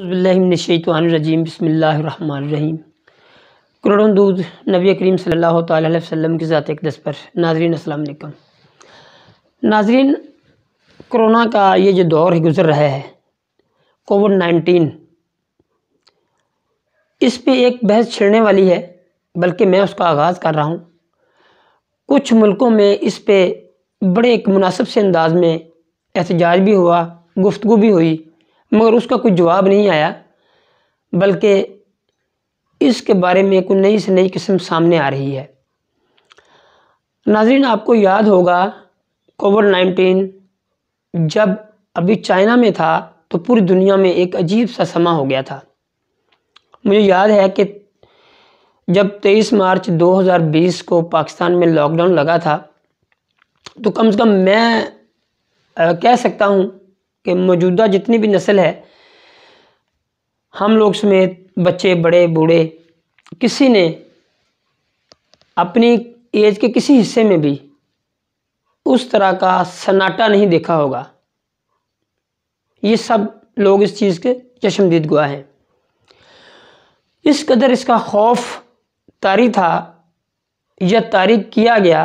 रजीम बसमीम करोड़ों दूध नबी करीम सल्लल्लाहु अलैहि वसल्लम की ज़ात एक पर नाजरीन अस्सलाम वालेकुम नाजरीन कोरोना का ये जो दौर है गुज़र रहा है कोविड नाइन्टीन इस पे एक बहस छिड़ने वाली है बल्कि मैं उसका आगाज़ कर रहा हूँ कुछ मुल्कों में इस पे बड़े एक मुनासिब से अंदाज में एहतजाज भी हुआ गुफ्तु भी हुई मगर उसका कोई जवाब नहीं आया बल्कि इसके बारे में कोई नई से नई किस्म सामने आ रही है नाजरीन आपको याद होगा कोविड नाइन्टीन जब अभी चाइना में था तो पूरी दुनिया में एक अजीब सा समा हो गया था मुझे याद है कि जब 23 मार्च 2020 को पाकिस्तान में लॉकडाउन लगा था तो कम से कम मैं आ, कह सकता हूँ कि मौजूदा जितनी भी नस्ल है हम लोग समेत बच्चे बड़े बूढ़े किसी ने अपनी एज के किसी हिस्से में भी उस तरह का सन्नाटा नहीं देखा होगा ये सब लोग इस चीज़ के चश्मदीद गुआ हैं इस कदर इसका खौफ तारी था या तारी किया गया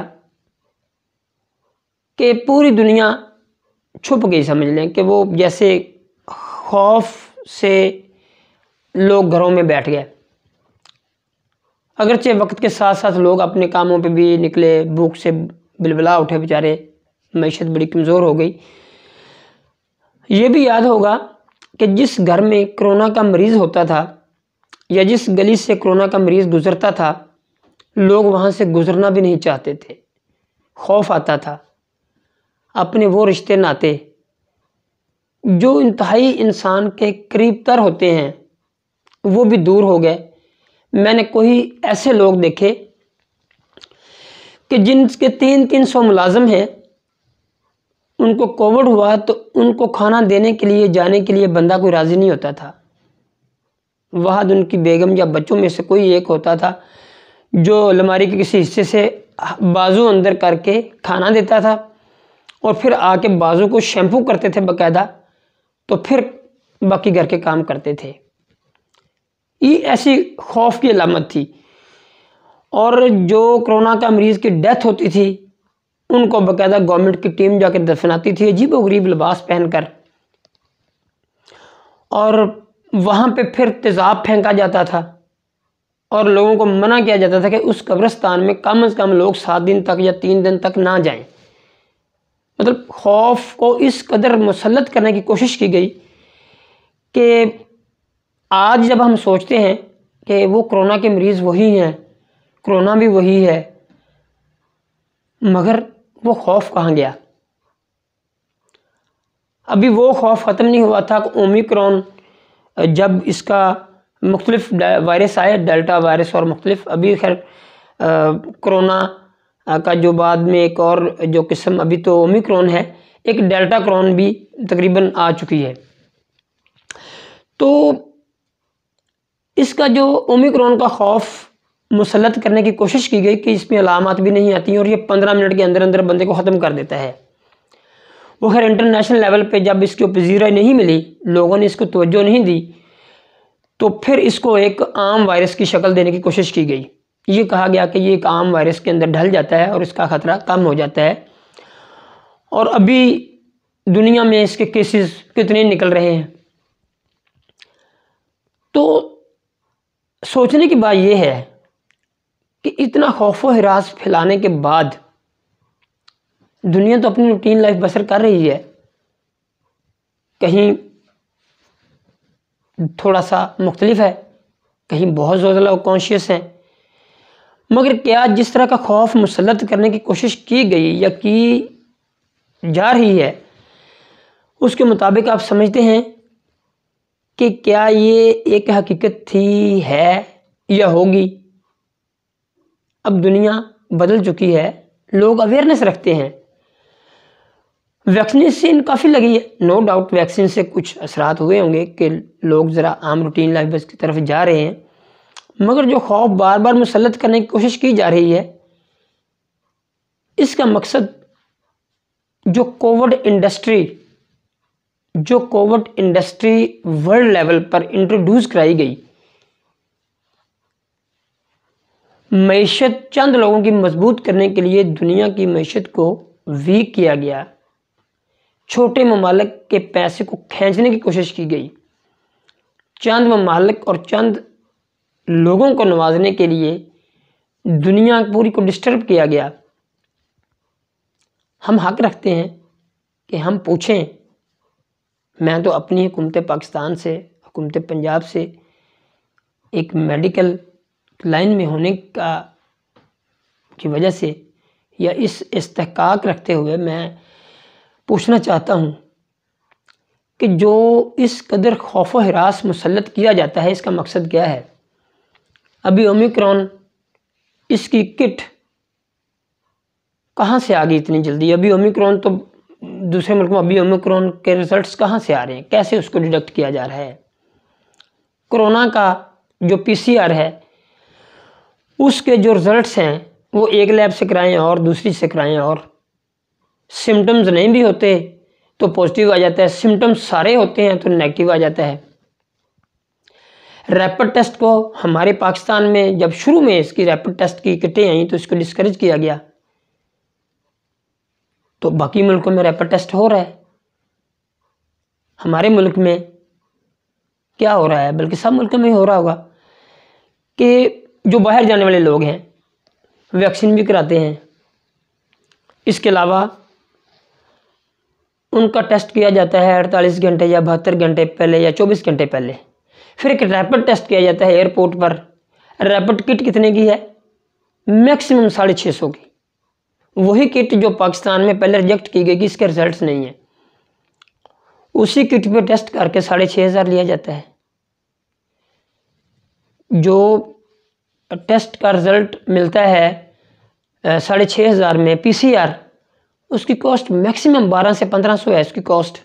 कि पूरी दुनिया छुप गई समझ लें कि वो जैसे खौफ से लोग घरों में बैठ गए अगरचे वक्त के साथ साथ लोग अपने कामों पे भी निकले भूख से बिलबिला उठे बेचारे मीशत बड़ी कमज़ोर हो गई ये भी याद होगा कि जिस घर में कोरोना का मरीज़ होता था या जिस गली से कोरोना का मरीज़ गुज़रता था लोग वहाँ से गुज़रना भी नहीं चाहते थे खौफ आता था अपने वो रिश्ते नाते जो इंतहाई इंसान के करीब तर होते हैं वो भी दूर हो गए मैंने कोई ऐसे लोग देखे कि जिनके तीन तीन सौ मुलाजम हैं उनको कोविड हुआ तो उनको खाना देने के लिए जाने के लिए बंदा कोई राज़ी नहीं होता था वहाद उनकी बेगम या बच्चों में से कोई एक होता था जो अलमारी के किसी हिस्से से बाजू अंदर करके खाना देता था और फिर आके बाजू को शैम्पू करते थे बकायदा तो फिर बाकी घर के काम करते थे ये ऐसी खौफ की अलामत थी और जो कोरोना का मरीज़ की डेथ होती थी उनको बकायदा गवर्नमेंट की टीम जाकर दफनाती थी अजीब गरीब लिबास पहनकर और वहाँ पे फिर तेज़ाब फेंका जाता था और लोगों को मना किया जाता था कि उस कब्रस्तान में कम अज़ कम लोग सात दिन तक या तीन दिन तक ना जाएं मतलब खौफ को इस कदर मुसलत करने की कोशिश की गई कि आज जब हम सोचते हैं कि वो कोरोना के मरीज़ वही हैं कोरोना भी वही है मगर वो खौफ कहाँ गया अभी वो खौफ ख़त्म नहीं हुआ था ओमिक्रॉन जब इसका मुख्तलिफ वायरस आए डेल्टा वायरस और मुख्तलिफ अभी खैर कोरोना का जो बाद में एक और जो किस्म अभी तो ओमिक्रॉन है एक डेल्टा क्रॉन भी तकरीबन आ चुकी है तो इसका जो ओमिक्रॉन का खौफ मुसलत करने की कोशिश की गई कि इसमें अलामत भी नहीं आती हैं और ये पंद्रह मिनट के अंदर अंदर बंदे को ख़त्म कर देता है वो खैर इंटरनेशनल लेवल पे जब इसकी पजीरा नहीं मिली लोगों ने इसको तोज्जो नहीं दी तो फिर इसको एक आम वायरस की शक्ल देने की कोशिश की गई ये कहा गया कि ये एक आम वायरस के अंदर ढल जाता है और इसका ख़तरा कम हो जाता है और अभी दुनिया में इसके केसेस कितने निकल रहे हैं तो सोचने की बात यह है कि इतना खौफ हरास फैलाने के बाद दुनिया तो अपनी रूटीन लाइफ बसर कर रही है कहीं थोड़ा सा मुख्तलिफ है कहीं बहुत ज़्यादा लोग कॉन्शियस हैं मगर क्या जिस तरह का खौफ मुसलत करने की कोशिश की गई या की जा रही है उसके मुताबिक आप समझते हैं कि क्या ये एक हकीकत थी है या होगी अब दुनिया बदल चुकी है लोग अवेयरनेस रखते हैं वैक्सीनेशन काफ़ी लगी है नो डाउट वैक्सीन से कुछ असरात हुए होंगे कि लोग ज़रा आम रूटीन लाइफ की तरफ जा रहे हैं मगर जो खौफ बार बार मुसलत करने की कोशिश की जा रही है इसका मकसद जो कोविड इंडस्ट्री जो कोविड इंडस्ट्री वर्ल्ड लेवल पर इंट्रोड्यूस कराई गई मीशत चंद लोगों की मजबूत करने के लिए दुनिया की मीशत को वीक किया गया छोटे ममालक के पैसे को खींचने की कोशिश की गई चंद ममालक और चंद लोगों को नवाजने के लिए दुनिया पूरी को डिस्टर्ब किया गया हम हक रखते हैं कि हम पूछें मैं तो अपनी हुकूमत पाकिस्तान से हुकूमत पंजाब से एक मेडिकल लाइन में होने का की वजह से या इस इस्तकाक रखते हुए मैं पूछना चाहता हूँ कि जो इस कदर खौफ हरास मुसलत किया जाता है इसका मकसद क्या है अभी ओमिक्रॉन इसकी किट कहाँ से आ गई इतनी जल्दी अभी ओमिक्रॉन तो दूसरे मुल्क में अभी ओमिक्रॉन के रिजल्ट्स कहाँ से आ रहे हैं कैसे उसको डिडक्ट किया जा रहा है कोरोना का जो पीसीआर है उसके जो रिजल्ट्स हैं वो एक लैब से कराएं और दूसरी से कराएं और सिम्टम्स नहीं भी होते तो पॉजिटिव आ जाता है सिम्टम्स सारे होते हैं तो नेगेटिव आ जाता है रैपिड टेस्ट को हमारे पाकिस्तान में जब शुरू में इसकी रैपिड टेस्ट की किटें आई तो इसको डिस्करेज किया गया तो बाकी मुल्कों में रैपिड टेस्ट हो रहा है हमारे मुल्क में क्या हो रहा है बल्कि सब मुल्कों में हो रहा होगा कि जो बाहर जाने वाले लोग हैं वैक्सीन भी कराते हैं इसके अलावा उनका टेस्ट किया जाता है अड़तालीस घंटे या बहत्तर घंटे पहले या चौबीस घंटे पहले फिर एक रैपिड टेस्ट किया जाता है एयरपोर्ट पर रैपिड किट कितने की है मैक्सिमम साढ़े छः सौ की वही किट जो पाकिस्तान में पहले रिजेक्ट की गई कि इसके रिजल्ट्स नहीं है उसी किट पे टेस्ट करके साढ़े छः हज़ार लिया जाता है जो टेस्ट का रिज़ल्ट मिलता है साढ़े छः हज़ार में पीसीआर उसकी कॉस्ट मैक्सिमम बारह से पंद्रह सौ है उसकी कॉस्ट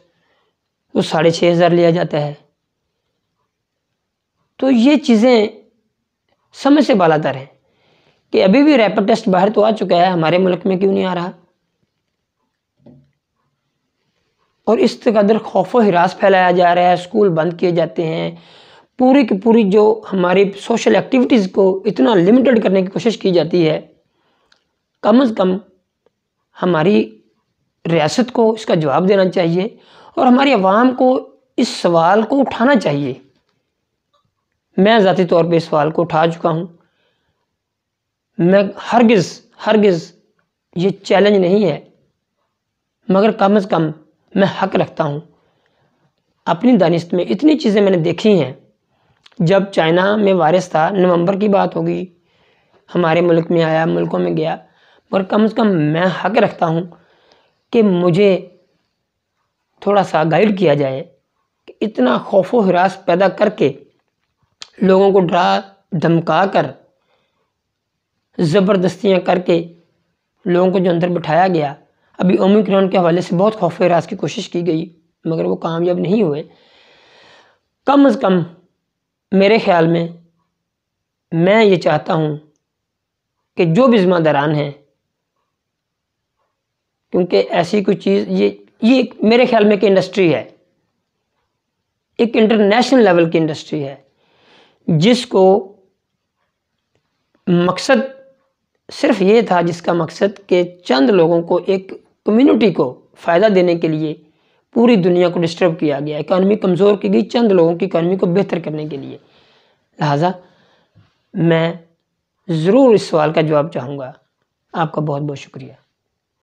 वो साढ़े छः हज़ार लिया जाता है तो ये चीज़ें समय से बालातर हैं कि अभी भी रैपिड टेस्ट बाहर तो आ चुका है हमारे मुल्क में क्यों नहीं आ रहा और इस कदर खौफ व हिरास फैलाया जा रहा है स्कूल बंद किए जाते हैं पूरी की पूरी जो हमारी सोशल एक्टिविटीज़ को इतना लिमिटेड करने की कोशिश की जाती है कम से कम हमारी रियासत को इसका जवाब देना चाहिए और हमारी आवाम को इस सवाल को उठाना चाहिए मैं ज़ाती तौर पर इस सवाल को उठा चुका हूँ मैं हरगिज़ हरगिज़ ये चैलेंज नहीं है मगर कम अज़ कम मैं हक रखता हूँ अपनी दानिस्त में इतनी चीज़ें मैंने देखी हैं जब चाइना में वायरस था नवंबर की बात होगी हमारे मुल्क में आया मुल्कों में गया मगर कम से कम मैं हक रखता हूँ कि मुझे थोड़ा सा गाइड किया जाए कि इतना खौफ हरास पैदा करके लोगों को डरा धमका कर ज़बरदस्तियाँ करके लोगों को जो अंदर बिठाया गया अभी ओमिक्रॉन के हवाले से बहुत खौफ राज की कोशिश की गई मगर वो कामयाब नहीं हुए कम अज़ कम मेरे ख्याल में मैं ये चाहता हूँ कि जो भी ज़िम्मेदारान हैं क्योंकि ऐसी कोई चीज़ ये ये मेरे ख्याल में एक इंडस्ट्री है एक इंटरनेशनल लेवल की इंडस्ट्री है जिसको मकसद सिर्फ ये था जिसका मकसद के चंद लोगों को एक कम्युनिटी को फ़ायदा देने के लिए पूरी दुनिया को डिस्टर्ब किया गया इकानमी कमज़ोर की गई चंद लोगों की इकानमी को बेहतर करने के लिए लिहाजा मैं ज़रूर इस सवाल का जवाब चाहूँगा आपका बहुत बहुत शुक्रिया